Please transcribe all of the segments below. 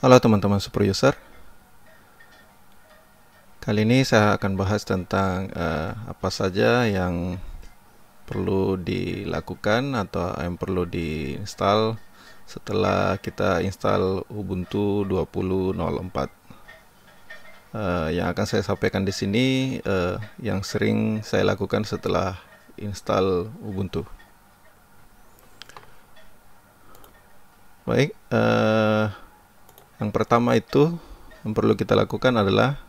Halo teman-teman super user. Kali ini saya akan bahas tentang uh, apa saja yang perlu dilakukan atau yang perlu diinstal setelah kita install Ubuntu 20.04. Uh, eh, yang akan saya sampaikan di sini uh, yang sering saya lakukan setelah install Ubuntu. Baik, uh, yang pertama itu yang perlu kita lakukan adalah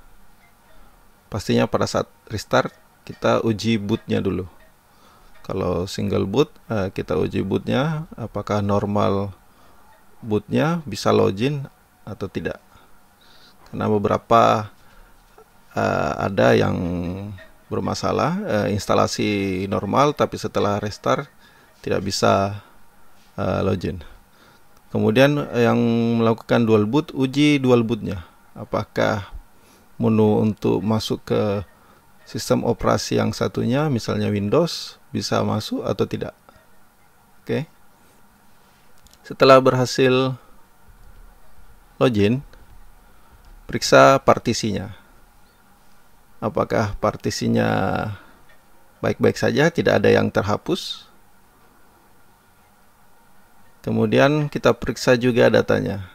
pastinya pada saat restart kita uji bootnya dulu. Kalau single boot eh, kita uji bootnya apakah normal bootnya bisa login atau tidak. Karena beberapa uh, ada yang bermasalah uh, instalasi normal tapi setelah restart tidak bisa login. Kemudian eh, yang melakukan dual boot uji dual bootnya. Apakah menu untuk masuk ke sistem operasi yang satunya misalnya Windows bisa masuk atau tidak. Oke. Okay. Setelah berhasil login, periksa partisinya. Apakah partisinya baik-baik saja, tidak ada yang terhapus? Kemudian kita periksa juga datanya.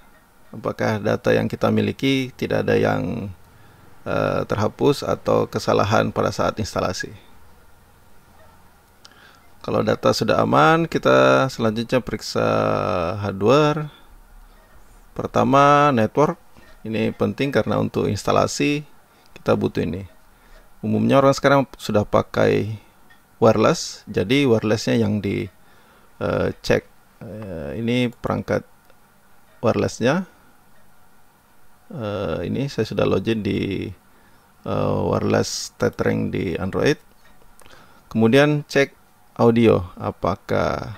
Apakah data yang kita miliki tidak ada yang uh, terhapus atau kesalahan pada saat instalasi. Kalau data sudah aman, kita selanjutnya periksa hardware. Pertama, network. Ini penting karena untuk instalasi kita butuh ini. Umumnya orang sekarang sudah pakai wireless, jadi wirelessnya yang dicek. Eh, uh, Eh, ini perangkat wirelessnya uh, ini saya sudah login di uh, wireless tethering di Android kemudian cek audio apakah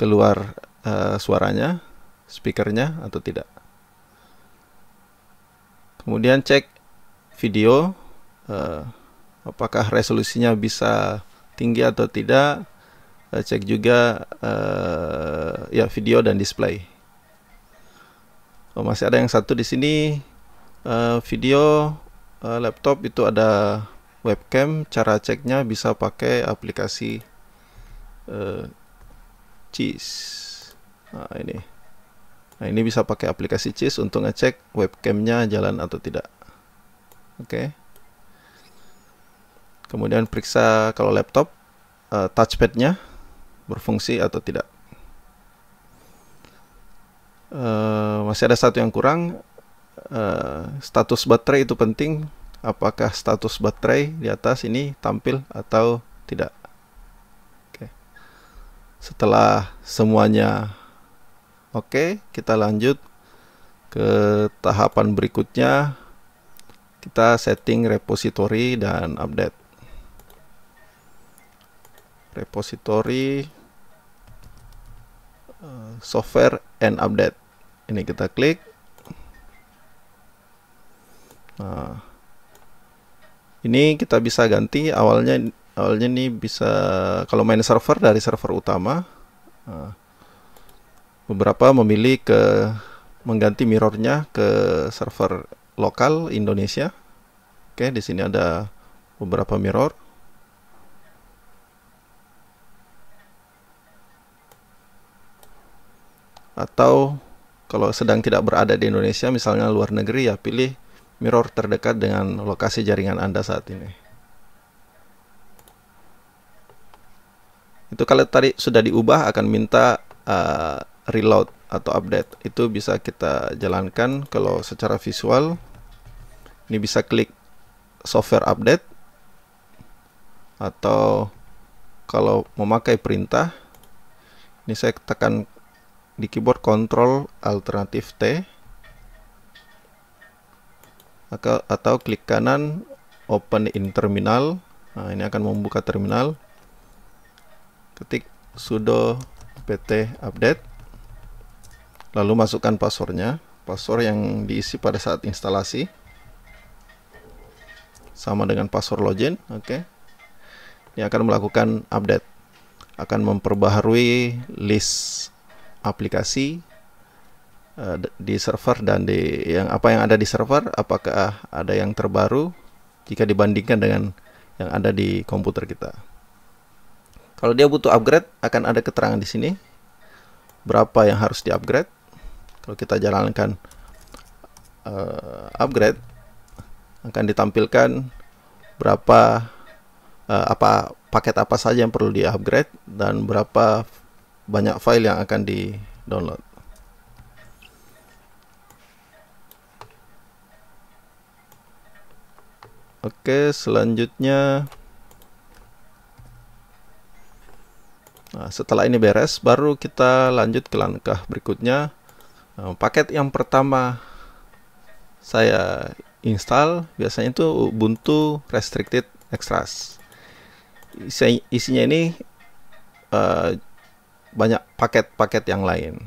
keluar uh, suaranya speakernya atau tidak kemudian cek video uh, apakah resolusinya bisa tinggi atau tidak uh, cek juga uh, ya video dan display oh, masih ada yang satu di sini uh, video uh, laptop itu ada webcam cara ceknya bisa pakai aplikasi uh, cheese nah ini nah ini bisa pakai aplikasi cheese untuk ngecek webcamnya jalan atau tidak oke okay. kemudian periksa kalau laptop uh, touchpadnya berfungsi atau tidak. Uh, masih ada satu yang kurang. Uh, status baterai itu penting. Apakah status baterai di atas ini tampil atau tidak? Okay. Setelah semuanya oke, okay, kita lanjut ke tahapan berikutnya. Kita setting repository dan update. Repository software and update ini kita klik nah ini kita bisa ganti awalnya awalnya ini bisa kalau main server dari server utama nah, beberapa memilih ke mengganti mirrornya ke server lokal Indonesia oke di sini ada beberapa mirror atau kalau sedang tidak berada di Indonesia misalnya luar negeri ya pilih mirror terdekat dengan lokasi jaringan Anda saat ini. Itu kalau tadi sudah diubah akan minta uh, reload atau update. Itu bisa kita jalankan kalau secara visual ini bisa klik software update atau kalau memakai perintah ini saya tekan di keyboard Ctrl alternatif T atau, atau klik kanan open in terminal nah ini akan membuka terminal ketik sudo pt update lalu masukkan passwordnya password yang diisi pada saat instalasi sama dengan password login oke okay. ini akan melakukan update akan memperbaharui list aplikasi eh, di server dan di yang apa yang ada di server apakah ada yang terbaru jika dibandingkan dengan yang ada di komputer kita. Kalau dia butuh upgrade akan ada keterangan di sini berapa yang harus di-upgrade. Kalau kita jalankan uh, upgrade akan ditampilkan berapa uh, apa paket apa saja yang perlu di-upgrade dan berapa banyak file yang akan di download Oke, selanjutnya nah, setelah ini beres, baru kita lanjut ke langkah berikutnya. Nah, paket yang pertama saya install biasanya itu Ubuntu Restricted Extras. Isinya ini uh, banyak paket-paket yang lain.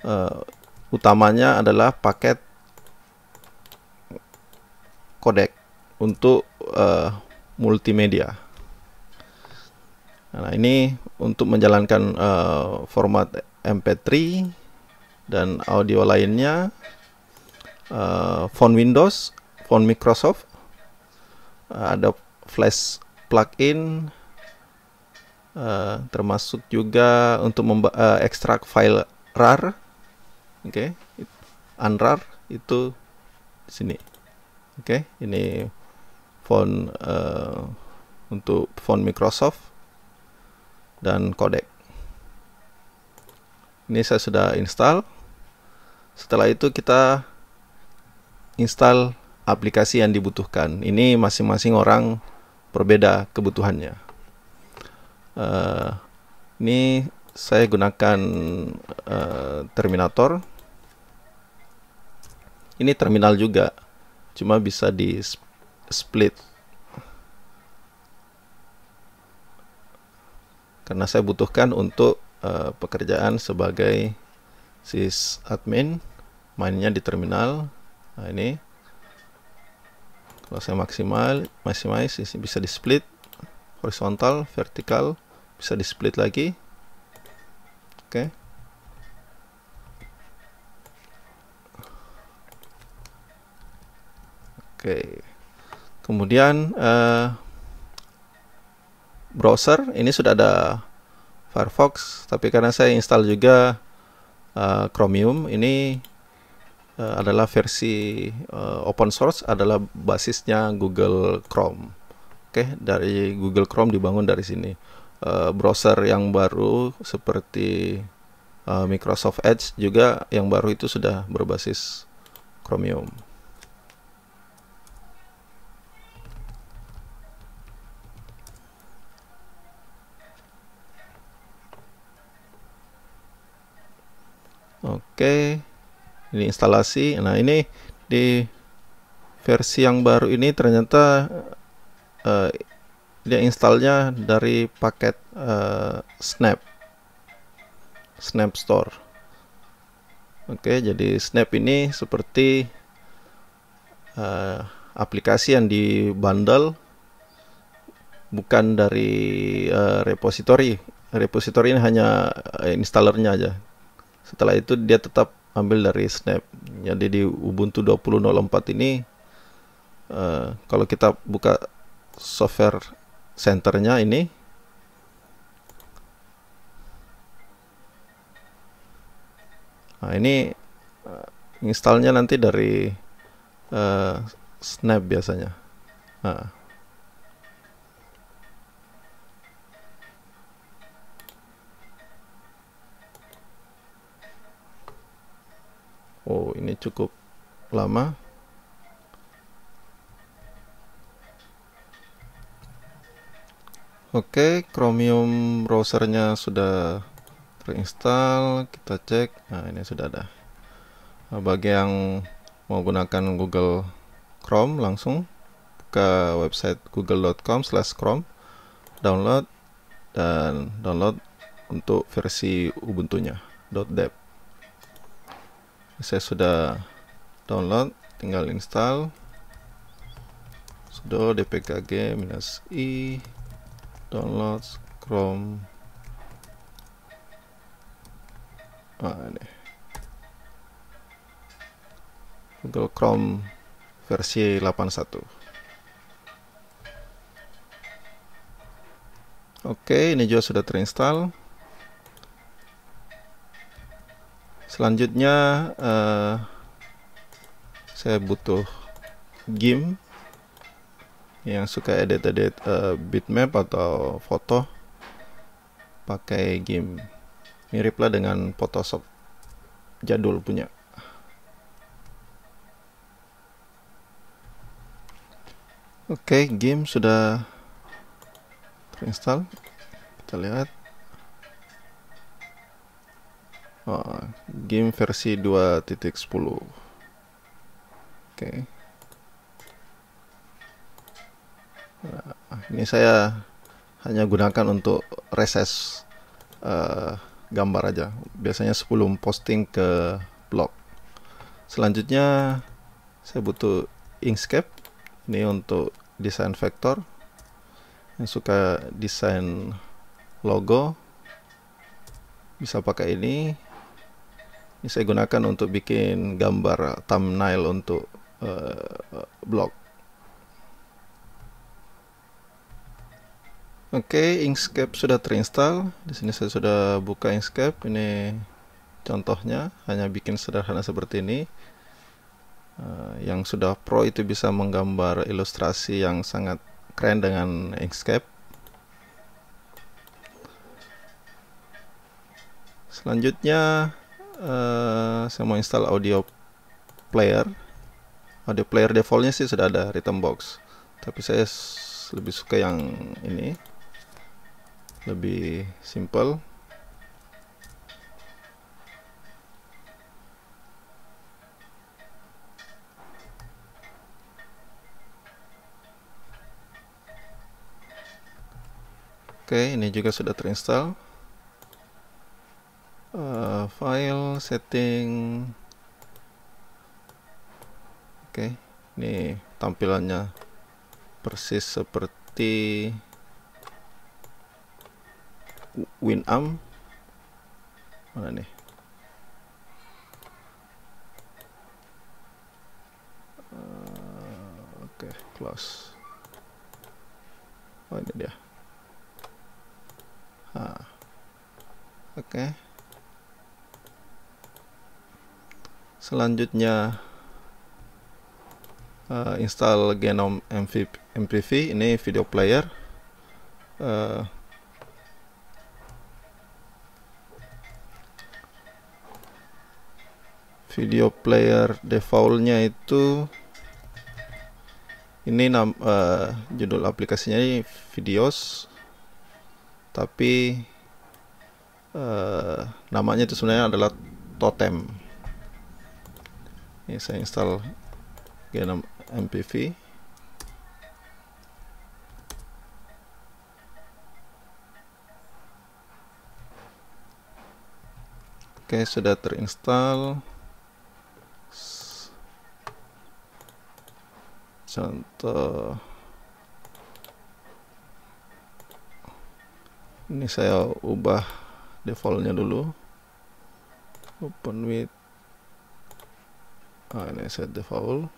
Uh, utamanya adalah paket kodek untuk uh, multimedia. Nah, ini untuk menjalankan uh, format MP3 dan audio lainnya, uh, font Windows, font Microsoft, uh, ada flash plugin uh, termasuk juga untuk uh, eh, ekstrak file rar oke okay. unrar itu di sini oke okay. ini font uh, untuk font Microsoft dan codec ini saya sudah install setelah itu kita install aplikasi yang dibutuhkan ini masing-masing orang berbeda kebutuhannya. Uh, ini saya gunakan uh, Terminator. Ini terminal juga, cuma bisa di split. Karena saya butuhkan untuk uh, pekerjaan sebagai sysadmin, mainnya di terminal. Nah, ini kalau saya maksimal maximize bisa di split horizontal vertikal bisa di split lagi oke okay. oke okay. kemudian uh, browser ini sudah ada Firefox tapi karena saya install juga uh, Chromium ini uh, adalah versi uh, open source adalah basisnya Google Chrome. Oke, okay? dari Google Chrome dibangun dari sini. Uh, browser yang baru seperti uh, Microsoft Edge juga yang baru itu sudah berbasis Chromium. Oke. Okay ini instalasi nah ini di versi yang baru ini ternyata uh, dia installnya dari paket uh, snap snap store oke jadi snap ini seperti uh, aplikasi yang di bundle bukan dari uh, repository repository ini hanya installernya aja setelah itu dia tetap ambil dari Snap. Jadi di Ubuntu 20.04 ini uh, kalau kita buka software centernya ini Nah, ini uh, installnya nanti dari uh, Snap biasanya. Nah. oh ini cukup lama Oke, Chromium browsernya sudah terinstall. Kita cek. Nah, ini sudah ada. Nah, bagi yang mau gunakan Google Chrome, langsung ke website google.com/chrome, download dan download untuk versi Ubuntu-nya .deb saya sudah download tinggal install sudo dpkg minus i download chrome ah, ini. google chrome versi 81 oke ini juga sudah terinstall selanjutnya uh, saya butuh game yang suka edit-edit uh, bitmap atau foto pakai game miriplah dengan Photoshop jadul punya oke okay, game sudah terinstall kita lihat Oh, game versi 2.10 oke okay. nah, ini saya hanya gunakan untuk reses uh, gambar aja biasanya sebelum posting ke blog selanjutnya saya butuh Inkscape ini untuk desain vektor yang suka desain logo bisa pakai ini ini saya gunakan untuk bikin gambar thumbnail untuk uh, blog. Oke, okay, Inkscape sudah terinstall. Di sini saya sudah buka Inkscape. Ini contohnya, hanya bikin sederhana seperti ini. Uh, yang sudah pro itu bisa menggambar ilustrasi yang sangat keren dengan Inkscape. Selanjutnya Eh, saya mau install audio player audio player defaultnya sih sudah ada rhythm box tapi saya lebih suka yang ini lebih simple Oke, okay, ini juga sudah terinstall uh, file setting oke okay. ini tampilannya persis seperti winamp mana nih eh, oke close oh ini dia oke okay. selanjutnya uh, install Genome MPV ini video player uh, video player defaultnya itu ini nam, uh, judul aplikasinya ini videos tapi uh, namanya itu sebenarnya adalah totem ini saya install genom mpv oke sudah terinstall contoh ini saya ubah defaultnya dulu open with and I set the foul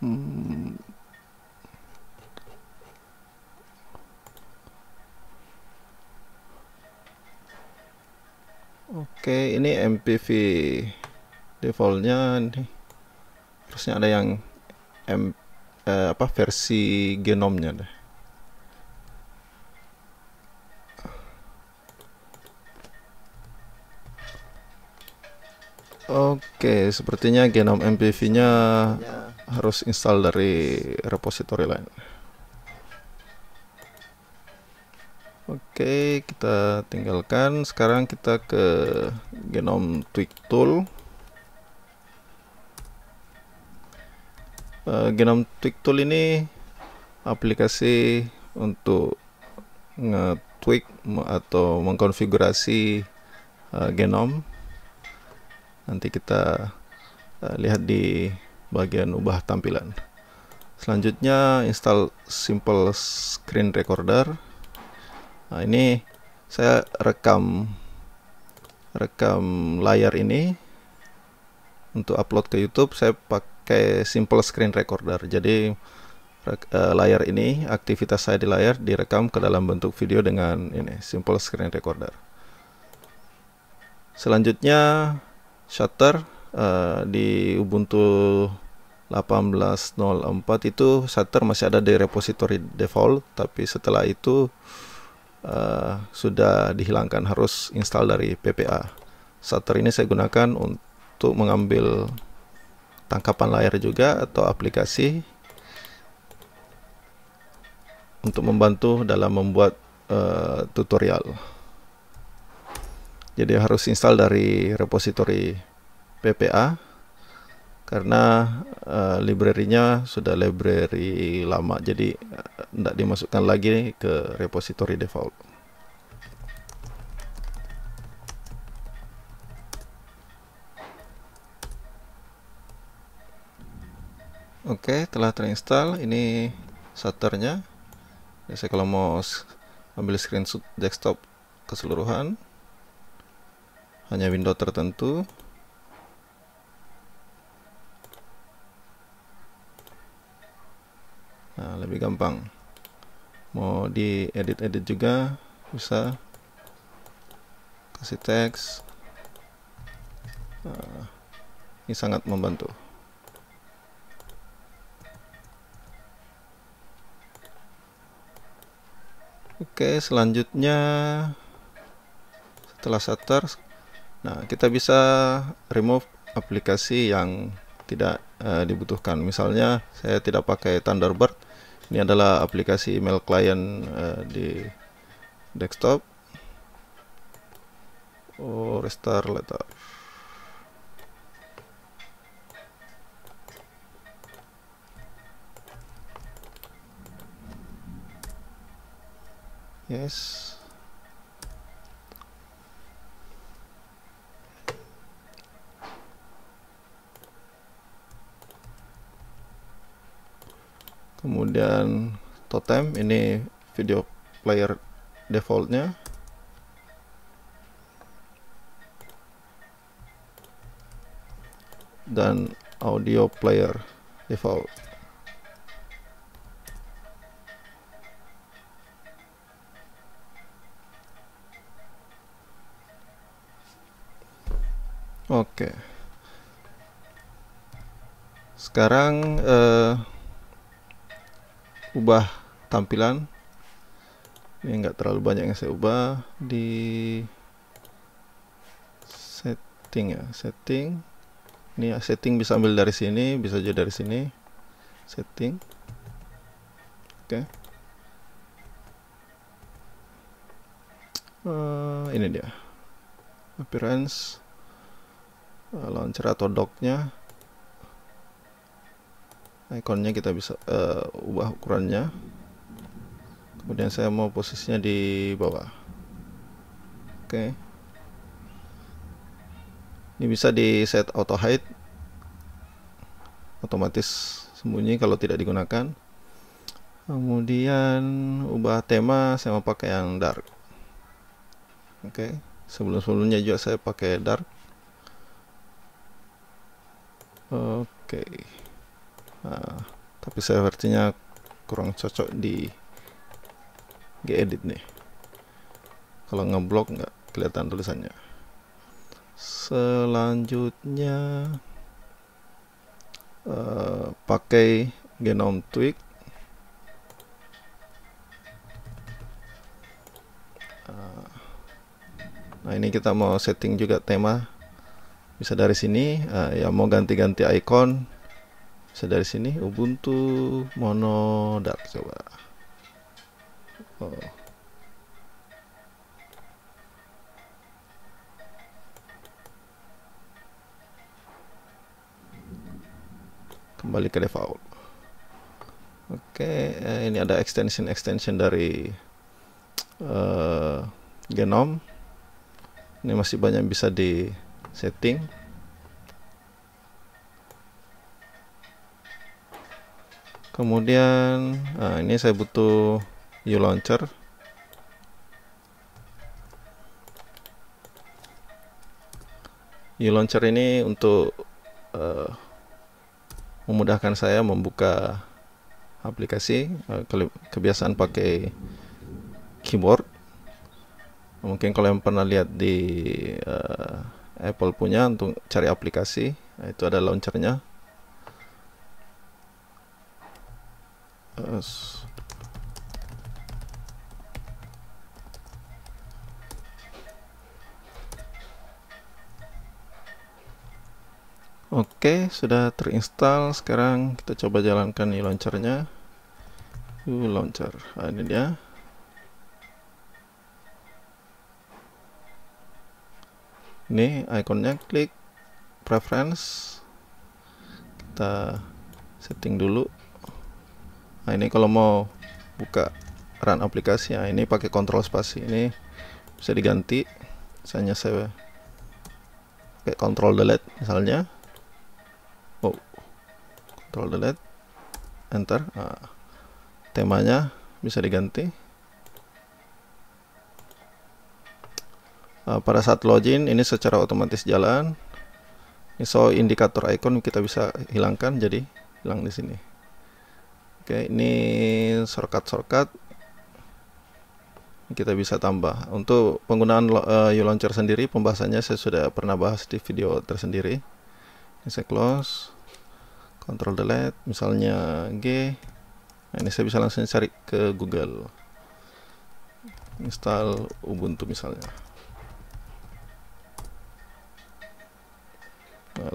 hmm. Oke, okay, ini MPV defaultnya nih. Terusnya ada yang M, eh, apa versi genomnya deh. Oke, sepertinya genom MPV-nya harus install dari repository lain. Oke, kita tinggalkan. Sekarang kita ke genom tweak tool. Eh, Genome Tweak Tool ini aplikasi untuk nge-tweak atau mengkonfigurasi uh, genom. Nanti kita uh, lihat di bagian ubah tampilan. Selanjutnya install simple screen recorder. Nah, ini saya rekam rekam layar ini untuk upload ke YouTube saya pakai pakai simple screen recorder. Jadi eh, layar ini, aktivitas saya di layar direkam ke dalam bentuk video dengan ini simple screen recorder. Selanjutnya shutter uh, di Ubuntu 18.04 itu shutter masih ada di repository default, tapi setelah itu uh, sudah dihilangkan harus install dari PPA. Shutter ini saya gunakan untuk mengambil tangkapan layar juga atau aplikasi untuk membantu dalam membuat uh, tutorial. Jadi harus install dari repository PPA karena uh, library-nya sudah library lama jadi tidak eh, dimasukkan lagi ke repository default. Oke, okay, telah terinstall. Ini shutternya. Jadi saya kalau mau ambil screenshot desktop keseluruhan, hanya window tertentu. Nah, lebih gampang. Mau di edit-edit juga bisa kasih teks. Nah, ini sangat membantu. Oke, selanjutnya setelah Shutter, nah kita bisa remove aplikasi yang tidak uh, dibutuhkan. Misalnya saya tidak pakai Thunderbird. Ini adalah aplikasi email client uh, di desktop. Oh, restart letter. yes kemudian totem ini video player defaultnya dan audio player default Oke. Sekarang uh, ubah tampilan. Ini enggak terlalu banyak yang saya ubah di setting ya, setting. Ini ya, setting bisa ambil dari sini, bisa juga dari sini. Setting. Oke. Okay. Uh, eh, ini dia. Appearance Eh, launcher atau docknya ikonnya kita bisa uh, ubah ukurannya kemudian saya mau posisinya di bawah oke okay. ini bisa di set auto hide otomatis sembunyi kalau tidak digunakan kemudian ubah tema saya mau pakai yang dark oke okay. sebelum-sebelumnya juga saya pakai dark oke okay. nah, tapi sepertinya kurang cocok di gedit nih kalau ngeblok nggak kelihatan tulisannya selanjutnya uh, pakai genome tweak ah. nah ini kita mau setting juga tema bisa dari sini uh, ya mau ganti-ganti icon bisa dari sini Ubuntu mono dark coba oh. kembali ke default oke okay, eh, ini ada extension extension dari uh, genome ini masih banyak yang bisa di setting kemudian nah ini saya butuh u launcher u launcher ini untuk uh, memudahkan saya membuka aplikasi eh, kebiasaan pakai keyboard mungkin kalau yang pernah lihat di uh, Apple punya untuk cari aplikasi nah, itu ada launchernya terus Oke, sudah terinstall. Sekarang kita coba jalankan nih launchernya. Uh, launcher. Nah, ini dia. ini ikonnya klik preference kita setting dulu nah ini kalau mau buka run aplikasi nah ini pakai kontrol spasi ini bisa diganti misalnya saya pakai control delete misalnya oh control delete enter nah, temanya bisa diganti Eh, pada saat login ini secara otomatis jalan ini so indikator icon kita bisa hilangkan jadi hilang di sini oke ini shortcut-shortcut kita bisa tambah untuk penggunaan uh, launcher sendiri pembahasannya saya sudah pernah bahas di video tersendiri ini saya close control delete misalnya G nah, ini saya bisa langsung cari ke Google install Ubuntu misalnya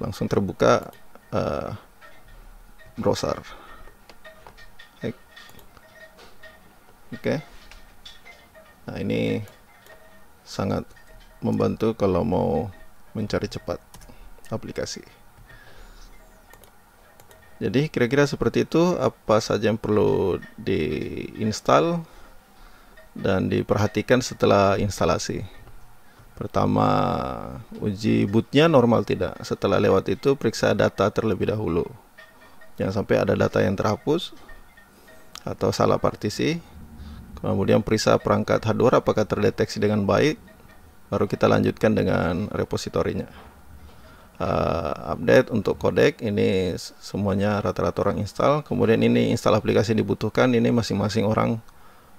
langsung terbuka uh, browser oke okay. nah ini sangat membantu kalau mau mencari cepat aplikasi jadi kira-kira seperti itu apa saja yang perlu diinstal dan diperhatikan setelah instalasi Pertama, uji bootnya normal tidak. Setelah lewat itu, periksa data terlebih dahulu. Jangan sampai ada data yang terhapus atau salah partisi. Kemudian periksa perangkat hardware apakah terdeteksi dengan baik. Baru kita lanjutkan dengan repositorinya. Uh, update untuk codec ini semuanya rata-rata orang install. Kemudian ini install aplikasi yang dibutuhkan. Ini masing-masing orang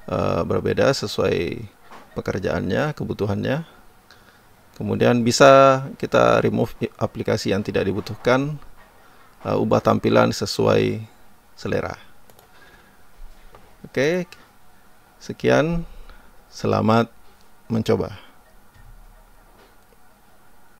uh, berbeda sesuai pekerjaannya, kebutuhannya kemudian bisa kita remove aplikasi yang tidak dibutuhkan uh, ubah tampilan sesuai selera oke okay. sekian selamat mencoba